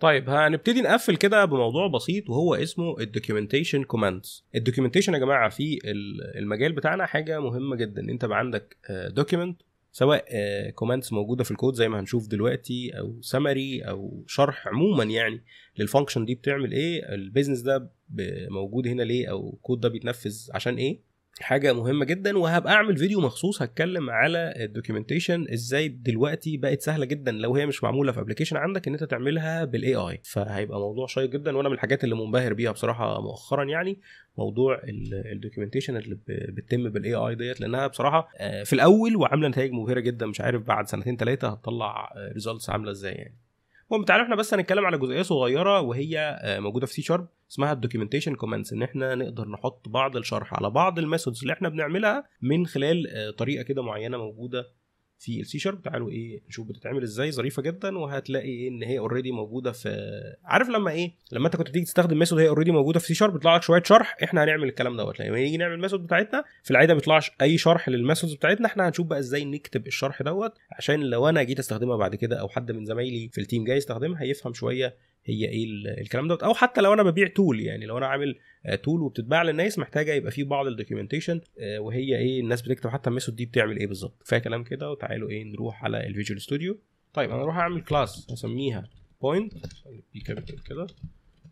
طيب هنبتدي نقفل كده بموضوع بسيط وهو اسمه الدوكيومنتيشن كوماندز الدوكيومنتيشن يا جماعه في المجال بتاعنا حاجه مهمه جدا انت بقى عندك دوكيومنت آه، سواء كوماندز آه، موجوده في الكود زي ما هنشوف دلوقتي او سمري او شرح عموما يعني للفانكشن دي بتعمل ايه البيزنس ده موجود هنا ليه او الكود ده بيتنفذ عشان ايه حاجه مهمه جدا وهبقى اعمل فيديو مخصوص هتكلم على الدوكيومنتيشن ازاي دلوقتي بقت سهله جدا لو هي مش معموله في ابلكيشن عندك ان انت تعملها بالاي اي فهيبقى موضوع شيق جدا وانا من الحاجات اللي منبهر بيها بصراحه مؤخرا يعني موضوع الدوكيومنتيشن اللي بتتم بالاي اي ديت لانها بصراحه آه، في الاول وعامله نتائج مبهره جدا مش عارف بعد سنتين ثلاثه هتطلع ريزلتس آه، عامله ازاي يعني المهم تعالوا احنا بس هنتكلم على جزئيه صغيره وهي آه، موجوده في سي شارب اسمها الدوكيومنتيشن كومنتس ان احنا نقدر نحط بعض الشرح على بعض الميثودز اللي احنا بنعملها من خلال آه، طريقه كده معينه موجوده في السي شارب تعالوا ايه نشوف بتتعمل ازاي ظريفه جدا وهتلاقي ايه ان هي اوريدي موجوده في عارف لما ايه لما انت كنت تيجي تستخدم ميثود هي اوريدي موجوده في سي شارب بيطلع لك شويه شرح احنا هنعمل الكلام دوت لما نيجي نعمل الميثود بتاعتنا في العاده ما بيطلعش اي شرح للميثودز بتاعتنا احنا هنشوف بقى ازاي نكتب الشرح دوت عشان لو انا جيت استخدمها بعد كده او حد من زمايلي في التيم جاي يستخدمها يفهم شويه هي ايه الكلام دوت او حتى لو انا ببيع تول يعني لو انا عامل تول آه، وبتتباع للناس محتاجه يبقى في بعض الدوكيومنتيشن آه، وهي ايه الناس بتكتب حتى الميثود دي بتعمل ايه بالظبط كفايه كلام كده وتعالوا ايه نروح على الفيجوال ستوديو طيب انا اروح اعمل كلاس اسميها بوينت بي كابيتال كده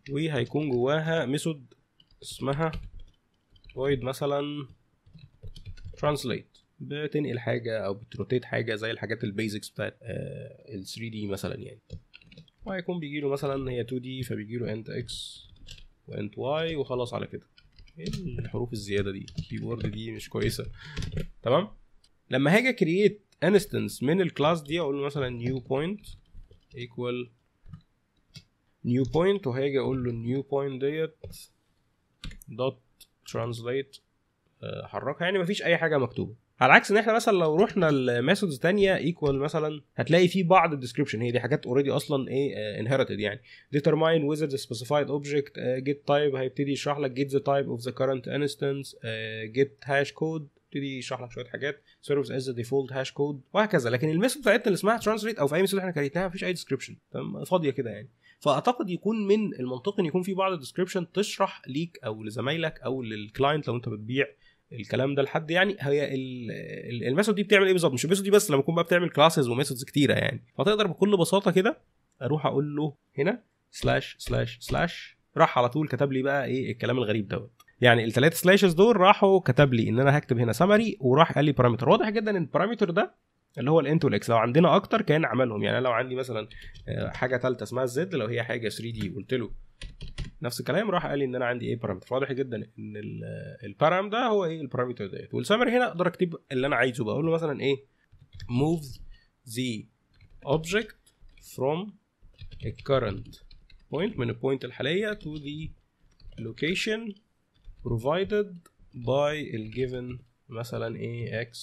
وهيكون جواها ميثود اسمها فويد مثلا ترانسليت بتنقل حاجه او بتروتيت حاجه زي الحاجات البيزكس بتاعت آه، ال 3 دي مثلا يعني وهيكون بيجي له مثلا هي 2 دي فبيجي له انت اكس وانت واي وخلاص على كده ايه الحروف الزياده دي الكيبورد دي مش كويسه تمام لما هاجي كرييت انستنس من الكلاس دي اقول له مثلا نيو بوينت ايكوال نيو بوينت وهاجي اقول له نيو بوينت ديت دوت ترانسليت حركها يعني مفيش اي حاجه مكتوبه على عكس ان احنا مثلا لو رحنا لميثودز تانية ايكوال مثلا هتلاقي في بعض الديسكربشن هي دي حاجات اوريدي اصلا ايه انهرتد يعني ديترماين ويزرد سبيسيفايد اوبجكت جيت تايب هيبتدي يشرح لك جيت ذا تايب اوف ذا كرنت انستنس جيت هاش كود يبتدي يشرح لك شويه حاجات سيرفس از ديفولت هاش كود وهكذا لكن الميثود بتاعتنا اللي اسمها ترانسليت او في اي ميثود احنا كريتناها مفيش اي ديسكربشن فاضيه كده يعني فاعتقد يكون من المنطقي ان يكون في بعض الديسكربشن تشرح ليك او لزمايلك او للكلاينت لو انت بتبيع الكلام ده لحد يعني هي الميثود دي بتعمل ايه بالظبط مش الميثود دي بس لما تكون بقى بتعمل كلاسز وميثودز كتيره يعني فتقدر بكل بساطه كده اروح اقول له هنا سلاش سلاش سلاش راح على طول كتب لي بقى ايه الكلام الغريب دوت يعني الثلاث سلاشز دول راحوا كتب لي ان انا هكتب هنا سمري وراح قال لي بارامتر واضح جدا ان البارامتر ده اللي هو الانت والاكس لو عندنا اكتر كان عملهم يعني لو عندي مثلا آه، حاجه ثالثه اسمها الزد لو هي حاجه 3 دي قلت له نفس الكلام راح قال لي ان انا عندي ايه بارامتر واضح جدا ان البارام ده هو ايه البارامتر ديت والسامري هنا اقدر اكتب اللي انا عايزه بقول له مثلا ايه move the object from الكرنت current point من البوينت الحاليه to the location provided by الجيفن مثلا ايه x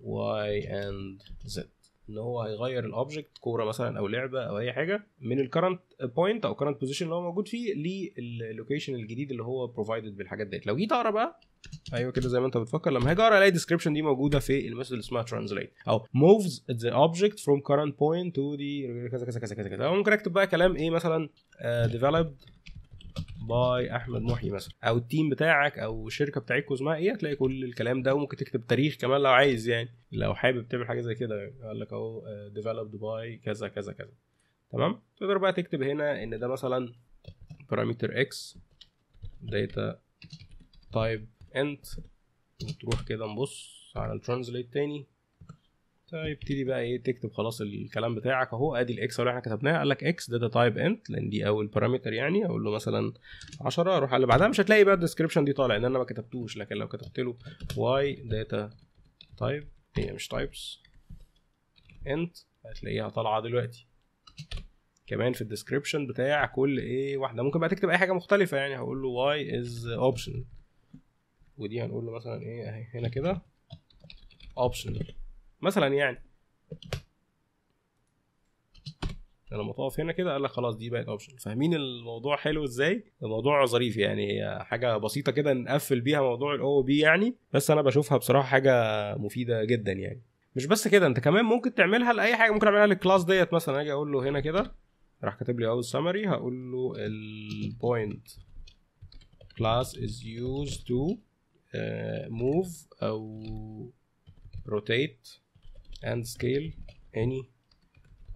y and z ان هو هيغير الاوبجكت كوره مثلا او لعبه او اي حاجه من الكرنت بوينت او كرنت بوزيشن اللي هو موجود فيه للوكيشن الجديد اللي هو بروفايدد بالحاجات ديت لو جيت اقرا بقى ايوه كده زي ما انت بتفكر لما هاجي اقرا الاقي الديسكربشن دي موجوده في المثل اللي اسمها ترانزليت او موفز ذا اوبجكت فروم كرنت بوينت تو ذا كذا كذا كذا كذا كذا ممكن اكتب بقى كلام ايه مثلا ديفلوبد آه، باي احمد محي مثلا او التيم بتاعك او الشركه بتاعتك اسمها ايه هتلاقي كل الكلام ده وممكن تكتب تاريخ كمان لو عايز يعني لو حابب تعمل حاجه زي كده يقول لك اهو ديفلوبد آه، باي كذا كذا كذا تمام تقدر بقى تكتب هنا ان ده مثلا بارامتر اكس داتا تايب انت وتروح كده نبص على الترانزليت تاني فيبتدي بقى ايه تكتب خلاص الكلام بتاعك اهو ادي الاكس اللي احنا كتبناها قال لك اكس داتا تايب انت لان دي اول بارامتر يعني اقول له مثلا 10 اروح على اللي بعدها مش هتلاقي بقى الديسكربشن دي طالع لان انا ما كتبتوش لكن لو كتبت له واي داتا تايب هي مش تايبس انت هتلاقيها طالعه دلوقتي كمان في الديسكربشن بتاع كل ايه واحده ممكن بقى تكتب اي حاجه مختلفه يعني هقول له واي از اوبشن ودي هنقول له مثلا ايه اهي هنا كده اوبشنال مثلا يعني لما تقف هنا كده قال لك خلاص دي بقت اوبشن فاهمين الموضوع حلو ازاي الموضوع ظريف يعني حاجه بسيطه كده نقفل بيها موضوع الاو بي يعني بس انا بشوفها بصراحه حاجه مفيده جدا يعني مش بس كده انت كمان ممكن تعملها لاي حاجه ممكن اعملها للكلاس ديت مثلا اجي اقول له هنا كده راح كاتب لي اول سمري هقول له البوينت class is used to موف آه، move او rotate and scale any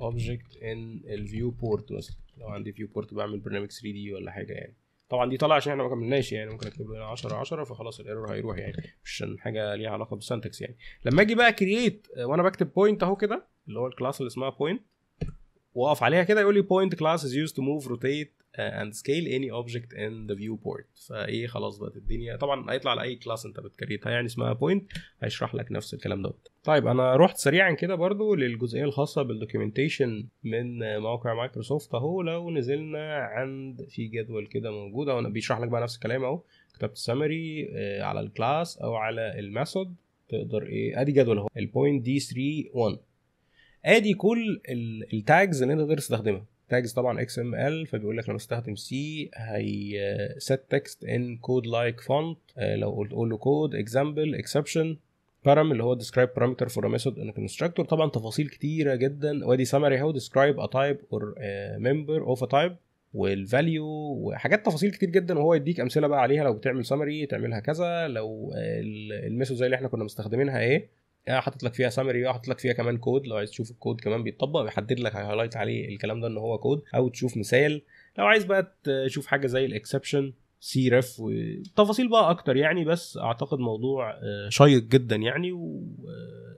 object in ال viewport مثلا لو عندي viewport بعمل برنامج 3D ولا حاجة يعني طبعا دي طالعه عشان احنا ما كملناش يعني ممكن اكتب هنا 10 10 فخلاص الايرور هيروح يعني مش حاجه ليها علاقه بالسنتكس يعني لما اجي بقى كرييت آه، وانا بكتب بوينت اهو كده اللي هو الكلاس اللي اسمها بوينت واقف عليها كده يقول لي point class is used to move rotate uh, and scale any object in the viewport فايه خلاص بقت الدنيا طبعا هيطلع على اي كلاس انت بتكريتها يعني اسمها بوينت هيشرح لك نفس الكلام دوت طيب انا رحت سريعا كده برضو للجزئيه الخاصه بالدوكيومنتيشن من موقع مايكروسوفت اهو لو نزلنا عند في جدول كده موجود اهو بيشرح لك بقى نفس الكلام اهو كتبت سمري آه، على الكلاس او على الميثود تقدر ايه ادي جدول اهو البوينت دي 3 1 ادي كل التاجز اللي انت تقدر تستخدمها تاجز طبعا اكس ام ال فبيقول لك لو استخدم سي هي سيت تكست ان كود لايك فونت لو قلت له كود اكزامبل اكسبشن بارام اللي هو ديسكرايب بارامتر فور ميثود ان كونستراكتور طبعا تفاصيل كتيره جدا وادي سمري اهو ديسكرايب ا تايب اور ممبر اوف ا تايب والفاليو وحاجات تفاصيل كتير جدا وهو يديك امثله بقى عليها لو بتعمل سمري تعملها كذا لو الميثود زي اللي احنا كنا مستخدمينها ايه يعني حاطط لك فيها سامري وحاطط لك فيها كمان كود لو عايز تشوف الكود كمان بيتطبق بيحدد لك هايلايت عليه الكلام ده ان هو كود او تشوف مثال لو عايز بقى تشوف حاجه زي الاكسبشن سي رف وتفاصيل بقى اكتر يعني بس اعتقد موضوع آه، شيق جدا يعني وعاجبني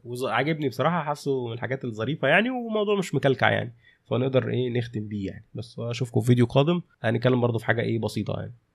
آه، وعجبني بصراحه حاسه من الحاجات الظريفه يعني وموضوع مش مكلكع يعني فنقدر ايه نختم بيه يعني بس اشوفكم في فيديو قادم هنتكلم برضه في حاجه ايه بسيطه يعني